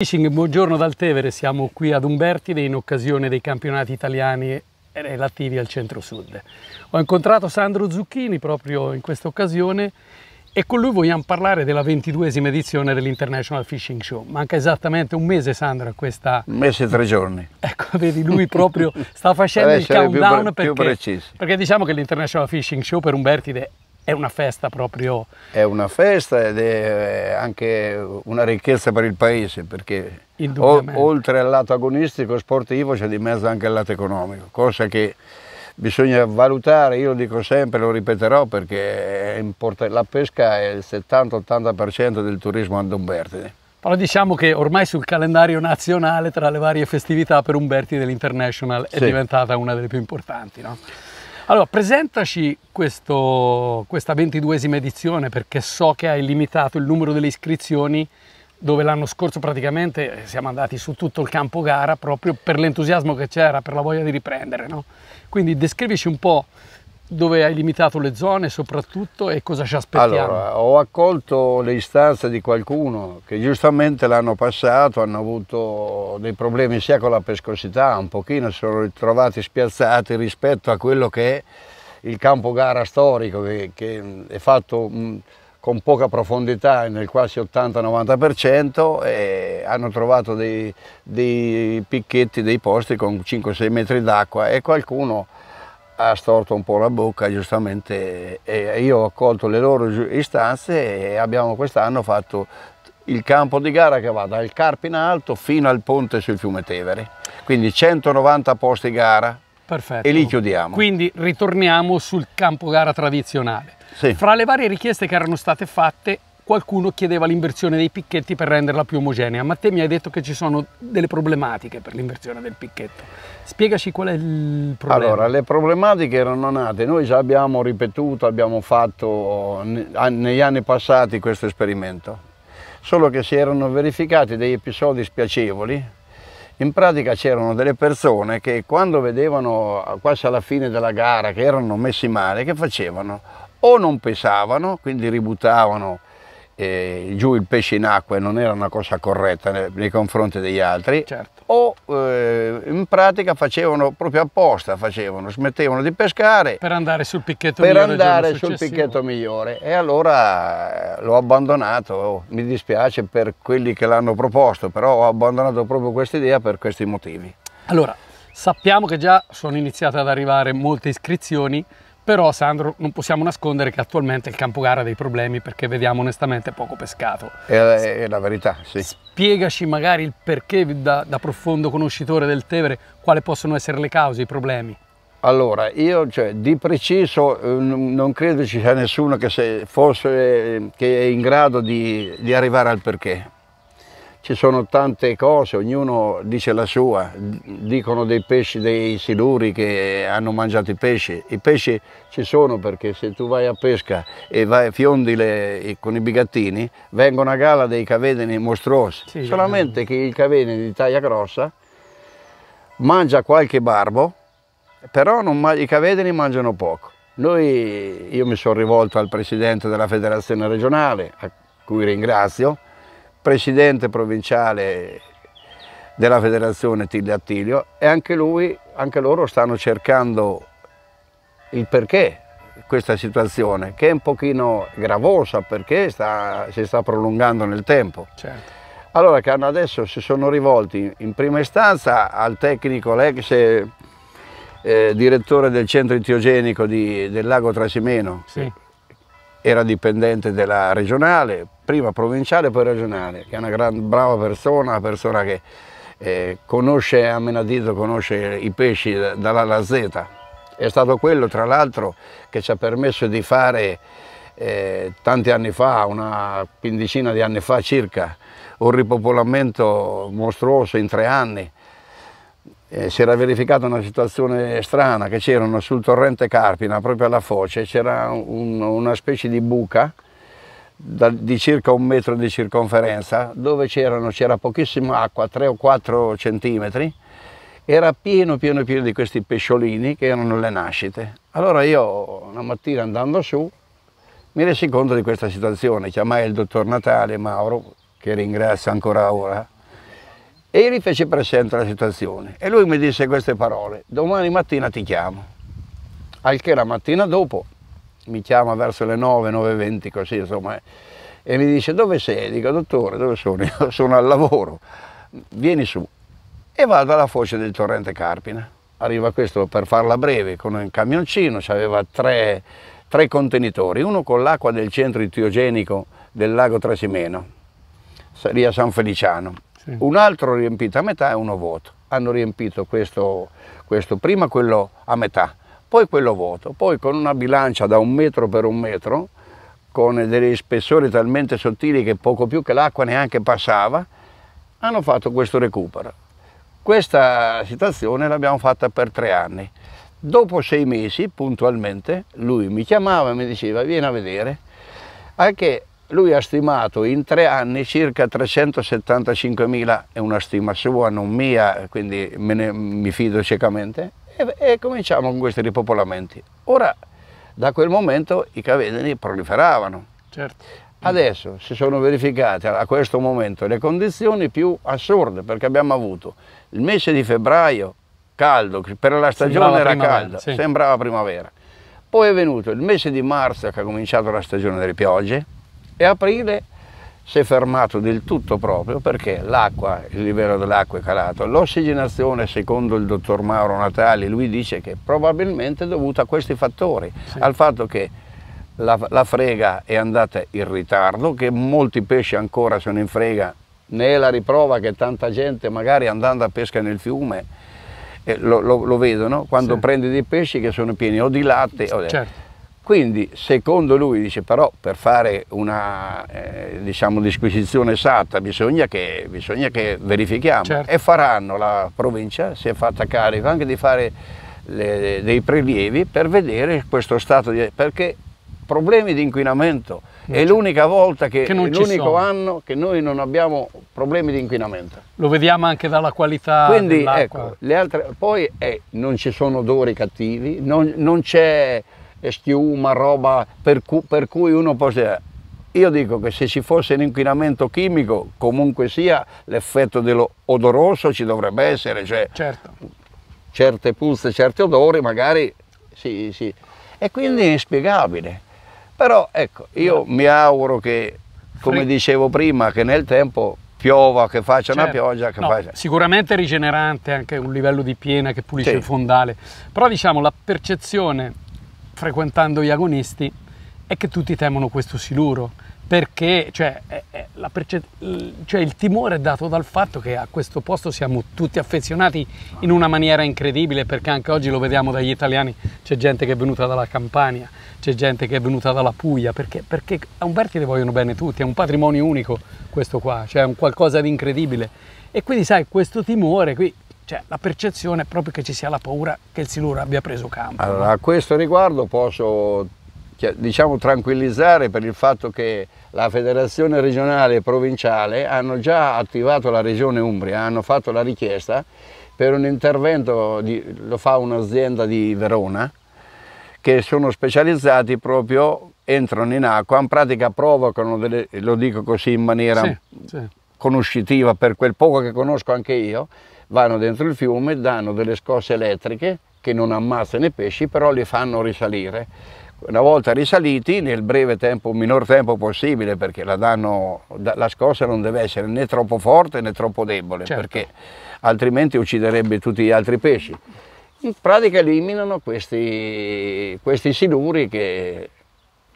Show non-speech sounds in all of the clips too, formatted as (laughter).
Fishing, buongiorno dal Tevere, siamo qui ad Umbertide in occasione dei campionati italiani relativi al centro-sud. Ho incontrato Sandro Zucchini proprio in questa occasione e con lui vogliamo parlare della ventiduesima edizione dell'International Fishing Show. Manca esattamente un mese Sandro a questa... Un mese e tre giorni. Ecco, vedi, lui proprio (laughs) sta facendo il countdown più, più perché, perché diciamo che l'International Fishing Show per Umbertide è una festa proprio. È una festa ed è eh, anche una ricchezza per il paese perché oltre al lato agonistico sportivo c'è di mezzo anche il lato economico, cosa che bisogna valutare, io lo dico sempre, lo ripeterò perché la pesca è il 70-80% del turismo a Dombertine. Però diciamo che ormai sul calendario nazionale tra le varie festività per Umberti dell'International sì. è diventata una delle più importanti, no? Allora, presentaci questo, questa ventiduesima edizione perché so che hai limitato il numero delle iscrizioni dove l'anno scorso praticamente siamo andati su tutto il campo gara proprio per l'entusiasmo che c'era, per la voglia di riprendere. No? Quindi descrivici un po' dove hai limitato le zone soprattutto e cosa ci aspettiamo? Allora, ho accolto le istanze di qualcuno che giustamente l'anno passato hanno avuto dei problemi sia con la pescosità, un pochino si sono ritrovati spiazzati rispetto a quello che è il campo gara storico che, che è fatto con poca profondità nel quasi 80-90% e hanno trovato dei, dei picchetti, dei posti con 5-6 metri d'acqua e qualcuno ha storto un po' la bocca giustamente e io ho accolto le loro istanze e abbiamo quest'anno fatto il campo di gara che va dal Carpi in Alto fino al ponte sul fiume Tevere, quindi 190 posti gara Perfetto. e li chiudiamo. Quindi ritorniamo sul campo gara tradizionale. Sì. Fra le varie richieste che erano state fatte qualcuno chiedeva l'inversione dei picchetti per renderla più omogenea, ma te mi hai detto che ci sono delle problematiche per l'inversione del picchetto. Spiegaci qual è il problema. Allora, le problematiche erano nate, noi già abbiamo ripetuto, abbiamo fatto negli anni passati questo esperimento, solo che si erano verificati degli episodi spiacevoli in pratica c'erano delle persone che quando vedevano ah, quasi alla fine della gara che erano messi male, che facevano? O non pesavano, quindi ributtavano eh, giù il pesce in acqua non era una cosa corretta nei, nei confronti degli altri, certo. o eh, in pratica facevano proprio apposta, facevano, smettevano di pescare per andare sul picchetto per migliore. Andare sul picchetto migliore. E allora eh, l'ho abbandonato, mi dispiace per quelli che l'hanno proposto, però ho abbandonato proprio questa idea per questi motivi. Allora, sappiamo che già sono iniziate ad arrivare molte iscrizioni, però Sandro non possiamo nascondere che attualmente il campo gara ha dei problemi perché vediamo onestamente poco pescato. È, eh, eh, è la verità, sì. Spiegaci magari il perché da, da, profondo conoscitore del Tevere, quali possono essere le cause, i problemi. Allora, io cioè, di preciso eh, non credo ci sia nessuno che, fosse, che è in grado di, di arrivare al perché, ci sono tante cose, ognuno dice la sua, dicono dei pesci, dei siluri che hanno mangiato i pesci, i pesci ci sono perché se tu vai a pesca e vai, fiondi le, con i bigattini vengono a gala dei cavedini mostruosi, sì, solamente eh. che il cavedene di taglia grossa mangia qualche barbo, però non, i cavedini mangiano poco. Noi, io mi sono rivolto al presidente della federazione regionale, a cui ringrazio, presidente provinciale della federazione Tilde Attilio e anche lui, anche loro stanno cercando il perché questa situazione che è un pochino gravosa perché sta, si sta prolungando nel tempo. Certo. Allora che adesso si sono rivolti in prima istanza al tecnico, l'ex eh, direttore del centro itiogenico di, del lago Trasimeno, sì. era dipendente della regionale, prima provinciale e poi regionale, che è una gran, brava persona, una persona che eh, conosce a menadito, conosce i pesci dalla alla Z. È stato quello, tra l'altro, che ci ha permesso di fare eh, tanti anni fa, una quindicina di anni fa circa, un ripopolamento mostruoso in tre anni. Eh, si era verificata una situazione strana, che c'erano sul torrente Carpina, proprio alla foce, c'era un, una specie di buca da, di circa un metro di circonferenza, dove c'era pochissima acqua, 3 o 4 centimetri, era pieno pieno pieno di questi pesciolini che erano le nascite. Allora io una mattina andando su mi resi conto di questa situazione, chiamai il dottor Natale Mauro, che ringrazio ancora ora, e gli fece presente la situazione. E lui mi disse queste parole, domani mattina ti chiamo. Al che la mattina dopo mi chiama verso le 9, 9.20 così insomma eh. e mi dice dove sei? Dico dottore dove sono? Io (laughs) sono al lavoro, vieni su e vado alla foce del torrente Carpina. Arriva questo per farla breve con un camioncino, aveva tre, tre contenitori, uno con l'acqua del centro itiogenico del lago Trasimeno, lì a San Feliciano, sì. un altro riempito a metà e uno vuoto. Hanno riempito questo, questo prima quello a metà, poi quello vuoto, poi con una bilancia da un metro per un metro, con degli spessori talmente sottili che poco più che l'acqua neanche passava, hanno fatto questo recupero. Questa situazione l'abbiamo fatta per tre anni. Dopo sei mesi, puntualmente, lui mi chiamava e mi diceva vieni a vedere, a che lui ha stimato in tre anni circa 375.000, è una stima sua, non mia, quindi ne, mi fido ciecamente, e, e cominciamo con questi ripopolamenti. Ora, da quel momento i cavedini proliferavano. Certo. Adesso si sono verificate a questo momento le condizioni più assurde perché abbiamo avuto il mese di febbraio caldo, per la stagione sembrava era caldo, sì. sembrava primavera. Poi è venuto il mese di marzo che ha cominciato la stagione delle piogge e aprile si è fermato del tutto proprio perché l'acqua, il livello dell'acqua è calato. L'ossigenazione, secondo il dottor Mauro Natali, lui dice che probabilmente è dovuta a questi fattori, sì. al fatto che la, la, frega è andata in ritardo, che molti pesci ancora sono in frega, ne è la riprova che tanta gente magari andando a pesca nel fiume eh, lo, lo, lo, vedono, quando sì. prendi dei pesci che sono pieni o di latte o Certo quindi secondo lui dice però per fare una eh, diciamo, disquisizione esatta bisogna che, bisogna che verifichiamo certo. e faranno, la provincia si è fatta carico anche di fare le, dei prelievi per vedere questo stato di... perché problemi di inquinamento eh, è cioè, l'unica volta che, che l'unico anno che noi non abbiamo problemi di inquinamento. Lo vediamo anche dalla qualità Quindi, ecco, poi eh, non ci sono odori cattivi, non, non c'è schiuma, roba per, cu per cui uno può... Io dico che se ci fosse un inquinamento chimico, comunque sia, l'effetto dell'odoroso ci dovrebbe essere, cioè certo. certe puzze, certi odori magari sì, sì. E quindi è inspiegabile. Però ecco, io mi auguro che, come dicevo prima, che nel tempo piova, che faccia certo. una pioggia. Che no, faccia... Sicuramente rigenerante anche un livello di piena che pulisce sì. il fondale. Però diciamo la percezione frequentando gli agonisti è che tutti temono questo siluro, perché cioè, è, è perce- cioè, il timore è dato dal fatto che a questo posto siamo tutti affezionati in una maniera incredibile, perché anche oggi lo vediamo dagli italiani, c'è gente che è venuta dalla Campania, c'è gente che è venuta dalla Puglia, perché, perché a Umberti le vogliono bene tutti, è un patrimonio unico questo qua, cioè è un qualcosa di incredibile. E quindi sai, questo timore qui cioè, la percezione è proprio che ci sia la paura che il siluro abbia preso campo. Allora, a questo riguardo posso diciamo, tranquillizzare per il fatto che la federazione regionale e provinciale hanno già attivato la regione Umbria, hanno fatto la richiesta per un intervento, di, lo fa un'azienda di Verona, che sono specializzati proprio, entrano in acqua, in pratica provocano, delle, lo dico così in maniera sì, sì conoscitiva per quel poco che conosco anche io, vanno dentro il fiume, danno delle scosse elettriche che non ammazzano i pesci, però li fanno risalire. Una volta risaliti, nel breve tempo, minor tempo possibile, perché la, danno, la scossa non deve essere né troppo forte né troppo debole, certo. perché altrimenti ucciderebbe tutti gli altri pesci. In pratica eliminano questi, questi siluri che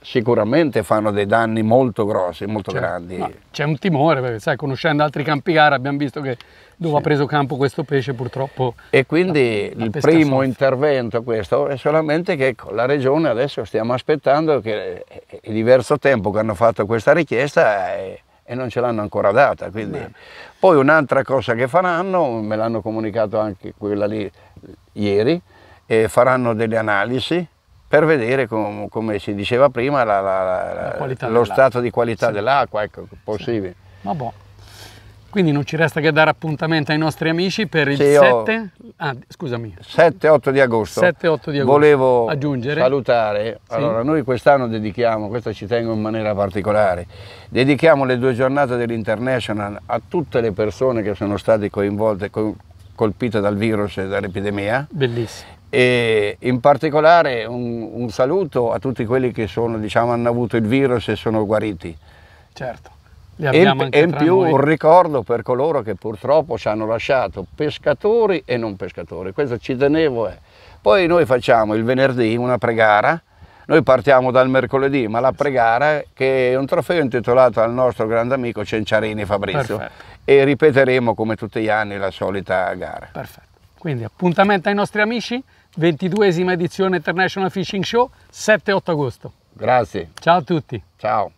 sicuramente fanno dei danni molto grossi, molto cioè, grandi. C'è un timore perché, sai, conoscendo altri campi gara abbiamo visto che dove sì. ha preso campo questo pesce purtroppo. E quindi la, la il primo soffia. intervento questo è solamente che ecco, la regione adesso stiamo aspettando che è eh, diverso tempo che hanno fatto questa richiesta e, eh, e non ce l'hanno ancora data. Quindi. Poi un'altra cosa che faranno, me l'hanno comunicato anche quella lì ieri, eh, faranno delle analisi per vedere, com, come si diceva prima, la, la, la, lo stato di qualità sì. dell'acqua, ecco, possibile. Sì. Ma boh. Quindi non ci resta che dare appuntamento ai nostri amici per il sì, 7, ah, scusami. 7-8 di agosto. 7-8 di agosto. Volevo aggiungere. salutare, allora noi quest'anno dedichiamo, questo ci tengo in maniera particolare, dedichiamo le due giornate dell'International a tutte le persone che sono state coinvolte, colpite dal virus e dall'epidemia. Bellissimo e in particolare un, un saluto a tutti quelli che sono, diciamo, hanno avuto il virus e sono guariti. Certo. E, e in più noi. un ricordo per coloro che purtroppo ci hanno lasciato pescatori e non pescatori, questo ci tenevo. È. Eh. Poi noi facciamo il venerdì una pregara, noi partiamo dal mercoledì, ma la pregara che è un trofeo intitolato al nostro grande amico Cenciarini Fabrizio Perfetto. e ripeteremo come tutti gli anni la solita gara. Perfetto. Quindi appuntamento ai nostri amici. 22esima edizione International Fishing Show, 7-8 agosto. Grazie. Ciao a tutti. Ciao.